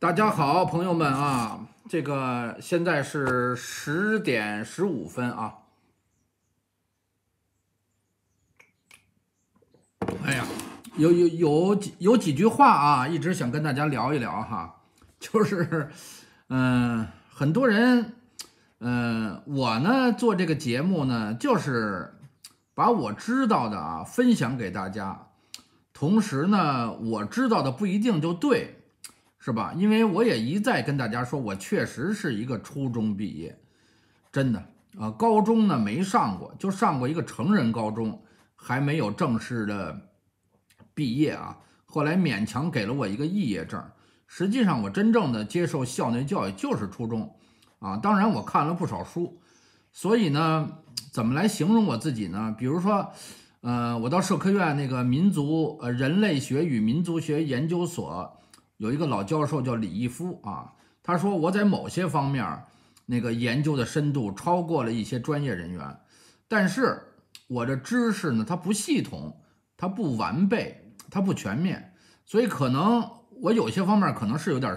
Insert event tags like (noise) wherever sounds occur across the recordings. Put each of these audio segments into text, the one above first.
大家好，朋友们啊，这个现在是十点十五分啊。哎呀，有有有几有几句话啊，一直想跟大家聊一聊哈，(laughs) 就是，嗯，很多人，嗯，我呢做这个节目呢，就是把我知道的啊分享给大家，同时呢，我知道的不一定就对。是吧？因为我也一再跟大家说，我确实是一个初中毕业，真的啊，高中呢没上过，就上过一个成人高中，还没有正式的毕业啊。后来勉强给了我一个肄业证。实际上，我真正的接受校内教育就是初中啊。当然，我看了不少书，所以呢，怎么来形容我自己呢？比如说，呃，我到社科院那个民族呃人类学与民族学研究所。有一个老教授叫李毅夫啊，他说我在某些方面，那个研究的深度超过了一些专业人员，但是我这知识呢，它不系统，它不完备，它不全面，所以可能我有些方面可能是有点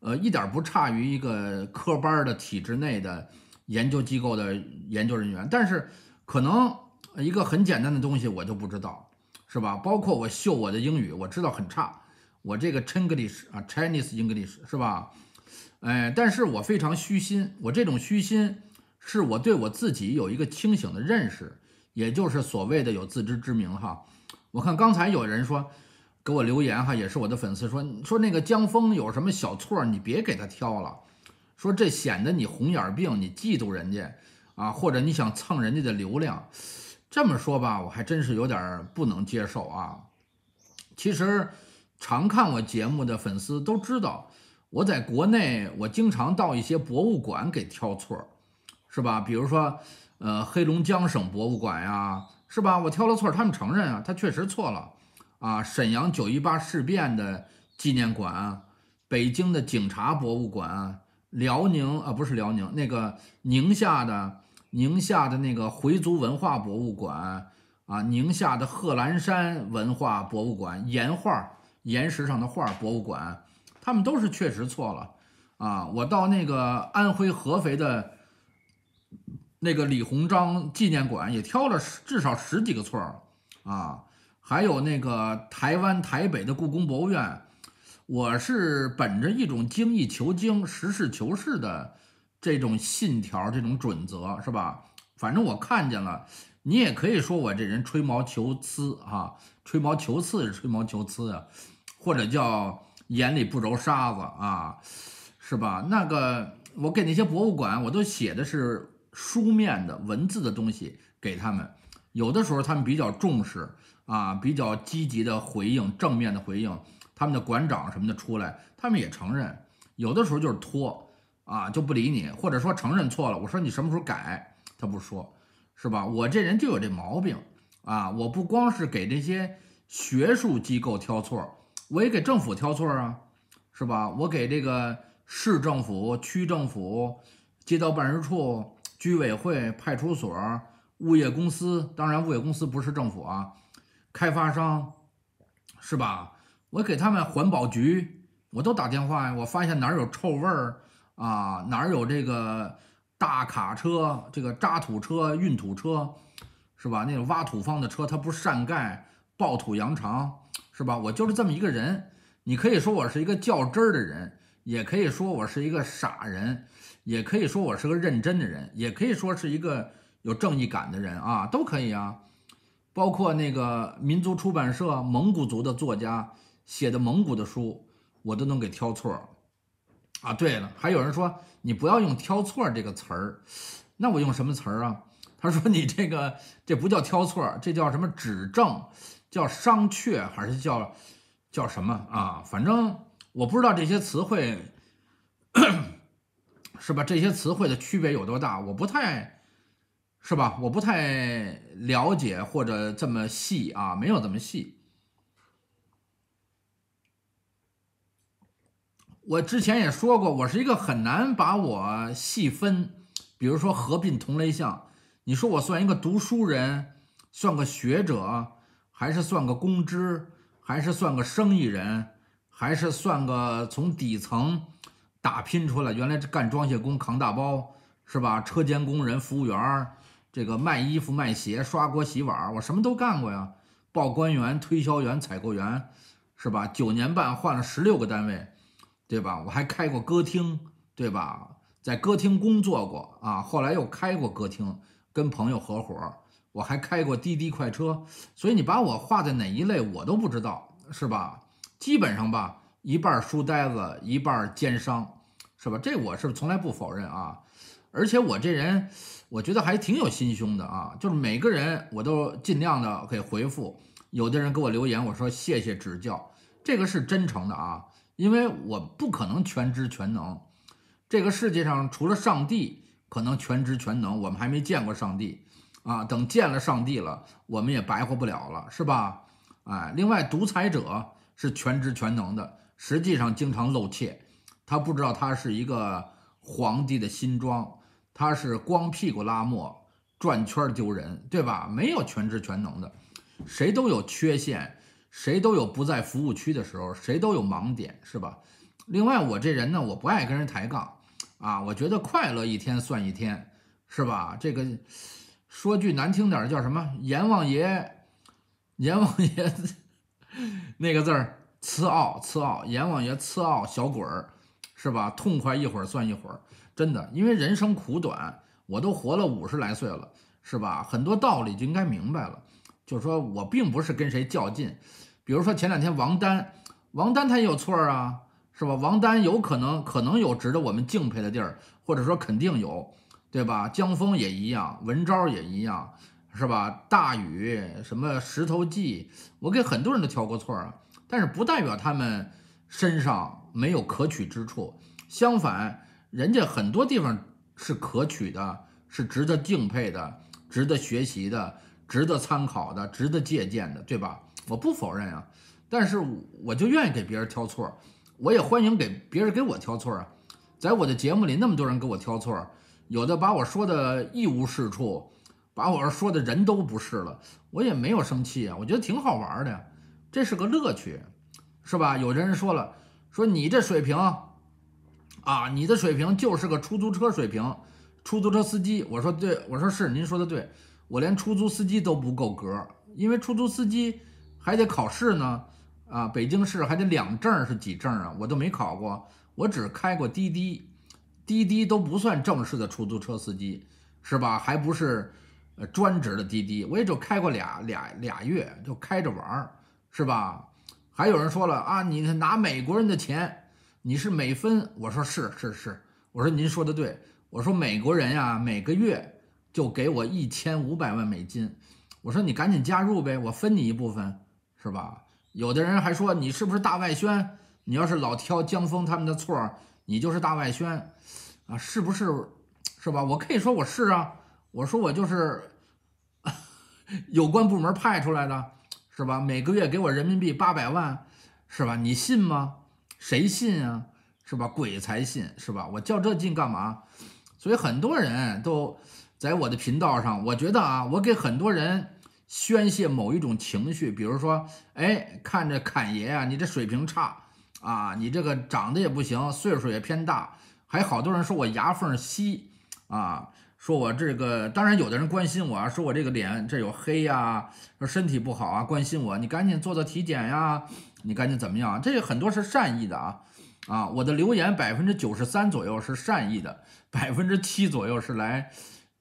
呃，一点不差于一个科班的体制内的研究机构的研究人员，但是可能一个很简单的东西我就不知道，是吧？包括我秀我的英语，我知道很差。我这个 Chinese 啊，Chinese English 是吧？哎，但是我非常虚心，我这种虚心是我对我自己有一个清醒的认识，也就是所谓的有自知之明哈。我看刚才有人说给我留言哈，也是我的粉丝说说那个江峰有什么小错，你别给他挑了，说这显得你红眼病，你嫉妒人家啊，或者你想蹭人家的流量，这么说吧，我还真是有点不能接受啊。其实。常看我节目的粉丝都知道，我在国内我经常到一些博物馆给挑错，是吧？比如说，呃，黑龙江省博物馆呀，是吧？我挑了错，他们承认啊，他确实错了啊。沈阳九一八事变的纪念馆，北京的警察博物馆，辽宁啊不是辽宁，那个宁夏的宁夏的那个回族文化博物馆啊，宁夏的贺兰山文化博物馆岩画。岩石上的画儿博物馆，他们都是确实错了，啊，我到那个安徽合肥的，那个李鸿章纪念馆也挑了十至少十几个错儿，啊，还有那个台湾台北的故宫博物院，我是本着一种精益求精、实事求是的这种信条、这种准则，是吧？反正我看见了，你也可以说我这人吹毛求疵啊，吹毛求疵是吹毛求疵啊。或者叫眼里不揉沙子啊，是吧？那个我给那些博物馆，我都写的是书面的文字的东西给他们。有的时候他们比较重视啊，比较积极的回应，正面的回应。他们的馆长什么的出来，他们也承认。有的时候就是拖啊，就不理你，或者说承认错了。我说你什么时候改，他不说，是吧？我这人就有这毛病啊！我不光是给这些学术机构挑错。我也给政府挑错啊，是吧？我给这个市政府、区政府、街道办事处、居委会、派出所、物业公司，当然物业公司不是政府啊，开发商，是吧？我给他们环保局，我都打电话呀。我发现哪儿有臭味儿啊，哪儿有这个大卡车、这个渣土车、运土车，是吧？那种挖土方的车，它不善盖，爆土扬长。是吧？我就是这么一个人。你可以说我是一个较真儿的人，也可以说我是一个傻人，也可以说我是个认真的人，也可以说是一个有正义感的人啊，都可以啊。包括那个民族出版社蒙古族的作家写的蒙古的书，我都能给挑错儿啊。对了，还有人说你不要用“挑错”这个词儿，那我用什么词儿啊？他说：“你这个这不叫挑错，这叫什么指正，叫商榷还是叫叫什么啊？反正我不知道这些词汇 (coughs) 是吧？这些词汇的区别有多大？我不太是吧？我不太了解或者这么细啊，没有这么细。我之前也说过，我是一个很难把我细分，比如说合并同类项。”你说我算一个读书人，算个学者，还是算个公知，还是算个生意人，还是算个从底层打拼出来？原来是干装卸工、扛大包，是吧？车间工人、服务员，这个卖衣服、卖鞋、刷锅洗碗，我什么都干过呀。报关员、推销员、采购员，是吧？九年半换了十六个单位，对吧？我还开过歌厅，对吧？在歌厅工作过啊，后来又开过歌厅。跟朋友合伙，我还开过滴滴快车，所以你把我划在哪一类，我都不知道，是吧？基本上吧，一半书呆子，一半奸商，是吧？这我是从来不否认啊。而且我这人，我觉得还挺有心胸的啊，就是每个人我都尽量的给回复。有的人给我留言，我说谢谢指教，这个是真诚的啊，因为我不可能全知全能。这个世界上除了上帝。可能全知全能，我们还没见过上帝，啊，等见了上帝了，我们也白活不了了，是吧？哎，另外，独裁者是全知全能的，实际上经常露怯，他不知道他是一个皇帝的新装，他是光屁股拉磨转圈丢人，对吧？没有全知全能的，谁都有缺陷，谁都有不在服务区的时候，谁都有盲点，是吧？另外，我这人呢，我不爱跟人抬杠。啊，我觉得快乐一天算一天，是吧？这个说句难听点叫什么？阎王爷，阎王爷 (laughs) 那个字儿，次奥次奥，阎王爷次奥，小鬼儿，是吧？痛快一会儿算一会儿，真的，因为人生苦短，我都活了五十来岁了，是吧？很多道理就应该明白了。就是说我并不是跟谁较劲，比如说前两天王丹，王丹他也有错啊。是吧？王丹有可能可能有值得我们敬佩的地儿，或者说肯定有，对吧？江峰也一样，文昭也一样，是吧？大禹什么石头记，我给很多人都挑过错儿，但是不代表他们身上没有可取之处。相反，人家很多地方是可取的，是值得敬佩的，值得学习的，值得参考的，值得借鉴的，对吧？我不否认啊，但是我就愿意给别人挑错。我也欢迎给别人给我挑错啊，在我的节目里，那么多人给我挑错，有的把我说的一无是处，把我说的人都不是了，我也没有生气啊，我觉得挺好玩的，这是个乐趣，是吧？有的人说了，说你这水平，啊，你的水平就是个出租车水平，出租车司机。我说对，我说是，您说的对，我连出租司机都不够格，因为出租司机还得考试呢。啊，北京市还得两证是几证啊？我都没考过，我只开过滴滴，滴滴都不算正式的出租车司机，是吧？还不是，呃，专职的滴滴，我也就开过俩俩俩月，就开着玩儿，是吧？还有人说了啊，你拿美国人的钱，你是每分，我说是是是，我说您说的对，我说美国人呀，每个月就给我一千五百万美金，我说你赶紧加入呗，我分你一部分，是吧？有的人还说你是不是大外宣？你要是老挑江峰他们的错，你就是大外宣，啊，是不是？是吧？我可以说我是啊，我说我就是 (laughs) 有关部门派出来的，是吧？每个月给我人民币八百万，是吧？你信吗？谁信啊？是吧？鬼才信，是吧？我较这劲干嘛？所以很多人都在我的频道上，我觉得啊，我给很多人。宣泄某一种情绪，比如说，哎，看着侃爷啊，你这水平差啊，你这个长得也不行，岁数也偏大，还好多人说我牙缝稀啊，说我这个，当然有的人关心我啊，说我这个脸这有黑呀，说身体不好啊，关心我，你赶紧做做体检呀，你赶紧怎么样？这很多是善意的啊，啊，我的留言百分之九十三左右是善意的，百分之七左右是来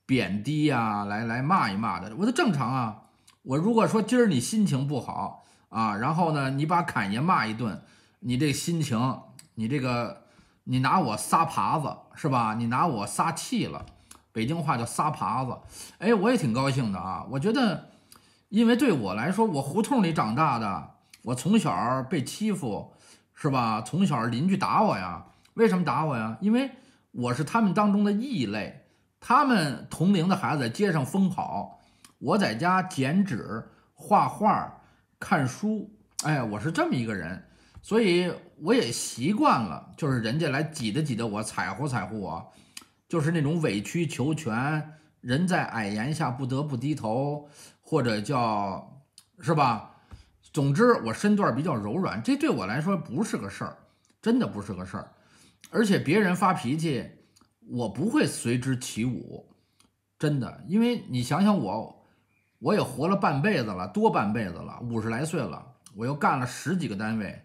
贬低呀，来来骂一骂的，我都正常啊。我如果说今儿你心情不好啊，然后呢，你把侃爷骂一顿，你这心情，你这个，你拿我撒耙子是吧？你拿我撒气了，北京话叫撒耙子。哎，我也挺高兴的啊。我觉得，因为对我来说，我胡同里长大的，我从小被欺负，是吧？从小邻居打我呀，为什么打我呀？因为我是他们当中的异类，他们同龄的孩子在街上疯跑。我在家剪纸、画画、看书，哎，我是这么一个人，所以我也习惯了，就是人家来挤兑挤兑我，踩乎踩乎我，就是那种委曲求全，人在矮檐下不得不低头，或者叫是吧？总之我身段比较柔软，这对我来说不是个事儿，真的不是个事儿，而且别人发脾气，我不会随之起舞，真的，因为你想想我。我也活了半辈子了，多半辈子了，五十来岁了，我又干了十几个单位，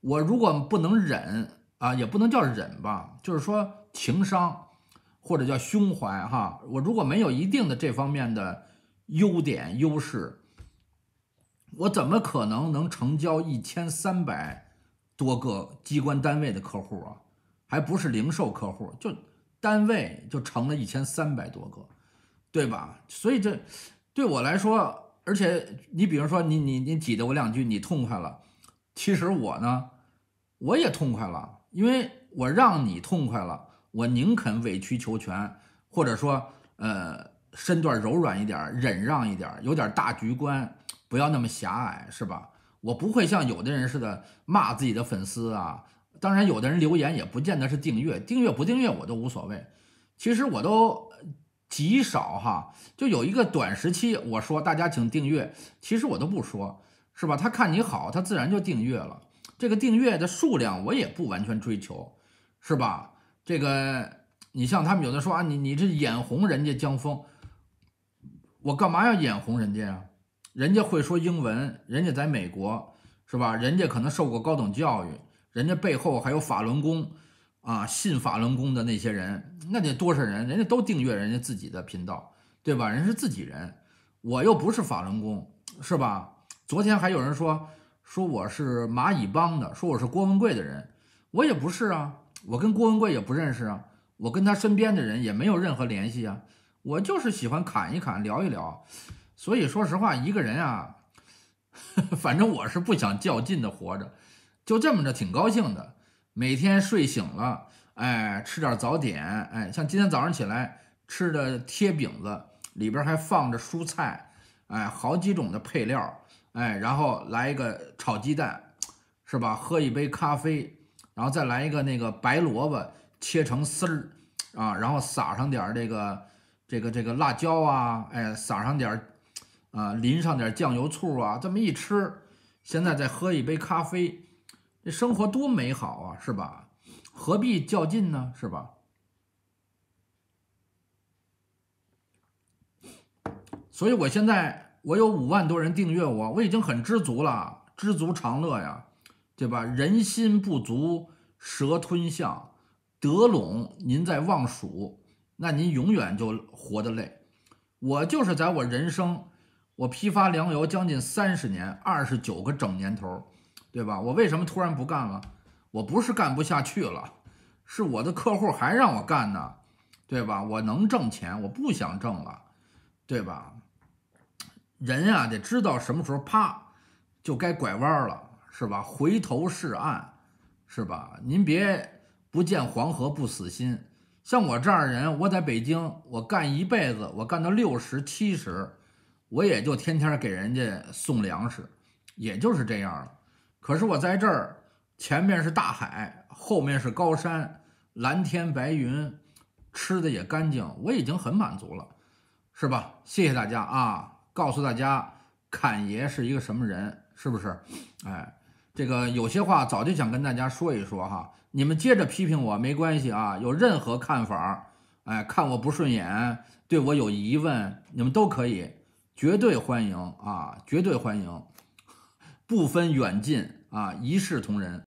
我如果不能忍啊，也不能叫忍吧，就是说情商或者叫胸怀哈，我如果没有一定的这方面的优点优势，我怎么可能能成交一千三百多个机关单位的客户啊？还不是零售客户，就单位就成了一千三百多个，对吧？所以这。对我来说，而且你比如说，你你你挤得我两句，你痛快了，其实我呢，我也痛快了，因为我让你痛快了，我宁肯委曲求全，或者说，呃，身段柔软一点，忍让一点，有点大局观，不要那么狭隘，是吧？我不会像有的人似的骂自己的粉丝啊。当然，有的人留言也不见得是订阅，订阅不订阅我都无所谓。其实我都。极少哈，就有一个短时期，我说大家请订阅，其实我都不说，是吧？他看你好，他自然就订阅了。这个订阅的数量我也不完全追求，是吧？这个你像他们有的说啊，你你这眼红人家江峰，我干嘛要眼红人家呀？人家会说英文，人家在美国，是吧？人家可能受过高等教育，人家背后还有法轮功。啊，信法轮功的那些人，那得多少人？人家都订阅人家自己的频道，对吧？人是自己人，我又不是法轮功，是吧？昨天还有人说说我是蚂蚁帮的，说我是郭文贵的人，我也不是啊，我跟郭文贵也不认识啊，我跟他身边的人也没有任何联系啊，我就是喜欢侃一侃，聊一聊。所以说实话，一个人啊，(laughs) 反正我是不想较劲的活着，就这么着，挺高兴的。每天睡醒了，哎，吃点早点，哎，像今天早上起来吃的贴饼子，里边还放着蔬菜，哎，好几种的配料，哎，然后来一个炒鸡蛋，是吧？喝一杯咖啡，然后再来一个那个白萝卜切成丝儿，啊，然后撒上点这个这个这个辣椒啊，哎，撒上点，啊，淋上点酱油醋啊，这么一吃，现在再喝一杯咖啡。这生活多美好啊，是吧？何必较劲呢，是吧？所以，我现在我有五万多人订阅我，我已经很知足了，知足常乐呀，对吧？人心不足蛇吞象，德龙您在望蜀，那您永远就活得累。我就是在我人生，我批发粮油将近三十年，二十九个整年头。对吧？我为什么突然不干了？我不是干不下去了，是我的客户还让我干呢，对吧？我能挣钱，我不想挣了，对吧？人啊，得知道什么时候啪就该拐弯了，是吧？回头是岸，是吧？您别不见黄河不死心。像我这样人，我在北京我干一辈子，我干到六十、七十，我也就天天给人家送粮食，也就是这样了。可是我在这儿，前面是大海，后面是高山，蓝天白云，吃的也干净，我已经很满足了，是吧？谢谢大家啊！告诉大家，侃爷是一个什么人？是不是？哎，这个有些话早就想跟大家说一说哈。你们接着批评我没关系啊，有任何看法，哎，看我不顺眼，对我有疑问，你们都可以，绝对欢迎啊，绝对欢迎。不分远近啊，一视同仁。